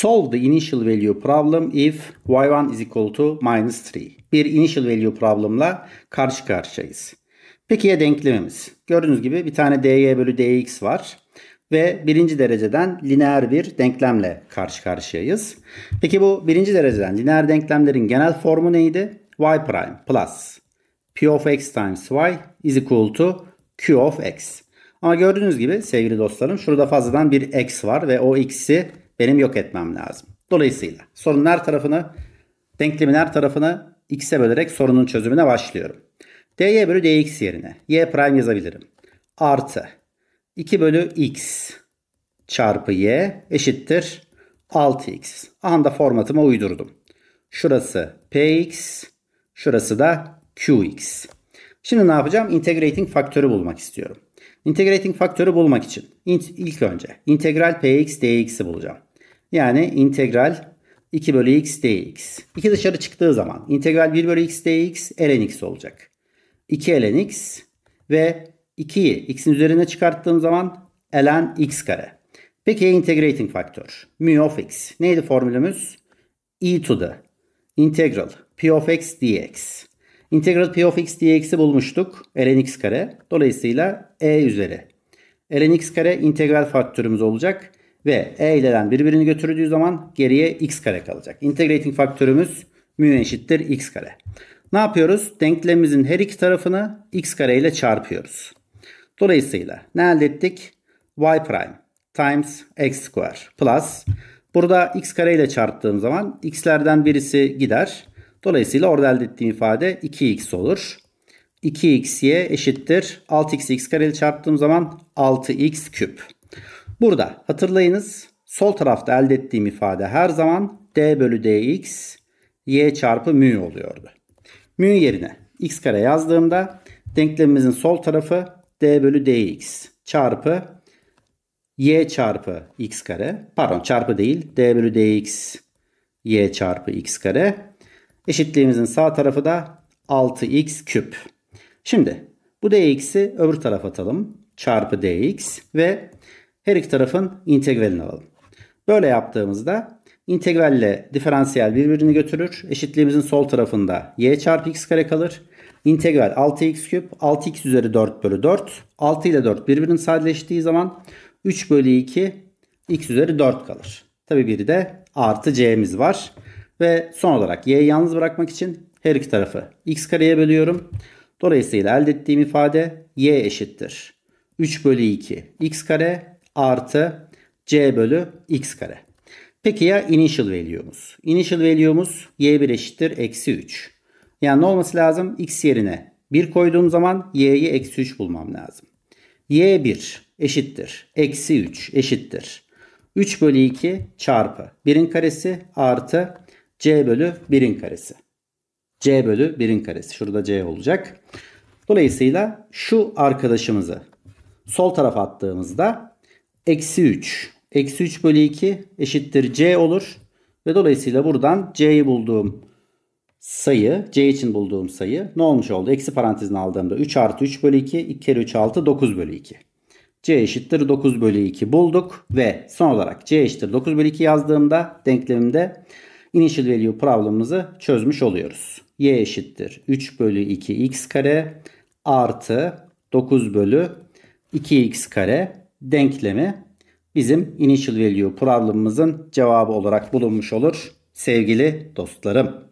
Solve the initial value problem if y1 is equal to minus 3. Bir initial value problemla karşı karşıyayız. Peki ya denklemimiz? Gördüğünüz gibi bir tane dy bölü dx var. Ve birinci dereceden lineer bir denklemle karşı karşıyayız. Peki bu birinci dereceden lineer denklemlerin genel formu neydi? y prime plus p of x times y is equal to q of x. Ama gördüğünüz gibi sevgili dostlarım şurada fazladan bir x var ve o x'i benim yok etmem lazım. Dolayısıyla sorunlar tarafını, denklemin denklemler tarafını x'e bölerek sorunun çözümüne başlıyorum. dy bölü dx yerine y prime yazabilirim. Artı 2 bölü x çarpı y eşittir 6x. Anda formatıma uydurdum. Şurası px, şurası da qx. Şimdi ne yapacağım? Integrating faktörü bulmak istiyorum. Integrating faktörü bulmak için ilk önce integral px dx'i bulacağım. Yani integral 2 bölü x dx. 2 dışarı çıktığı zaman integral 1 bölü x dx ln x olacak. 2 ln x ve 2'yi x'in üzerine çıkarttığım zaman ln x kare. Peki integrating faktör. Mu of x. Neydi formülümüz? e to the integral p of x dx. Integral p of x dx'i bulmuştuk. ln x kare. Dolayısıyla e üzeri. ln x kare integral faktörümüz olacak. Ve e ile den birbirini götürdüğü zaman geriye x kare kalacak. Integrating faktörümüz mu eşittir x kare. Ne yapıyoruz? Denklemimizin her iki tarafını x kare ile çarpıyoruz. Dolayısıyla ne elde ettik? y prime times x square plus burada x kare ile çarptığım zaman x'lerden birisi gider. Dolayısıyla orada elde ettiğim ifade 2x olur. 2xy eşittir 6x x kare ile çarptığım zaman 6x küp. Burada hatırlayınız sol tarafta elde ettiğim ifade her zaman d bölü dx y çarpı mü oluyordu. Mü yerine x kare yazdığımda denklemimizin sol tarafı d bölü dx çarpı y çarpı x kare pardon çarpı değil d bölü dx y çarpı x kare eşitliğimizin sağ tarafı da 6x küp. Şimdi bu dx'i öbür tarafa atalım çarpı dx ve her iki tarafın integralini alalım. Böyle yaptığımızda integralle diferansiyel birbirini götürür. Eşitliğimizin sol tarafında y çarpı x kare kalır. İntegral 6x küp 6x üzeri 4 bölü 4. 6 ile 4 birbirini sadeleştiği zaman 3 bölü 2 x üzeri 4 kalır. Tabi bir de artı c'miz var. Ve son olarak y'yi yalnız bırakmak için her iki tarafı x kareye bölüyorum. Dolayısıyla elde ettiğim ifade y eşittir. 3 bölü 2 x kare artı c bölü x kare. Peki ya initial value'umuz? Initial value'umuz y1 eşittir eksi 3. Yani ne olması lazım? x yerine 1 koyduğum zaman y'yi eksi 3 bulmam lazım. y1 eşittir eksi 3 eşittir. 3 bölü 2 çarpı 1'in karesi artı c bölü 1'in karesi. c bölü 1'in karesi. Şurada c olacak. Dolayısıyla şu arkadaşımızı sol tarafa attığımızda eksi 3. Eksi 3 bölü 2 eşittir C olur. Ve dolayısıyla buradan C'yi bulduğum sayı, C için bulduğum sayı ne olmuş oldu? Eksi parantezini aldığımda 3 artı 3 bölü 2, 2 kere 3 6, 9 bölü 2. C eşittir 9 bölü 2 bulduk ve son olarak C eşittir 9 bölü 2 yazdığımda denklemimde initial value problemımızı çözmüş oluyoruz. Y eşittir 3 bölü 2 x kare artı 9 bölü 2x kare denklemi bizim initial value problemımızın cevabı olarak bulunmuş olur sevgili dostlarım.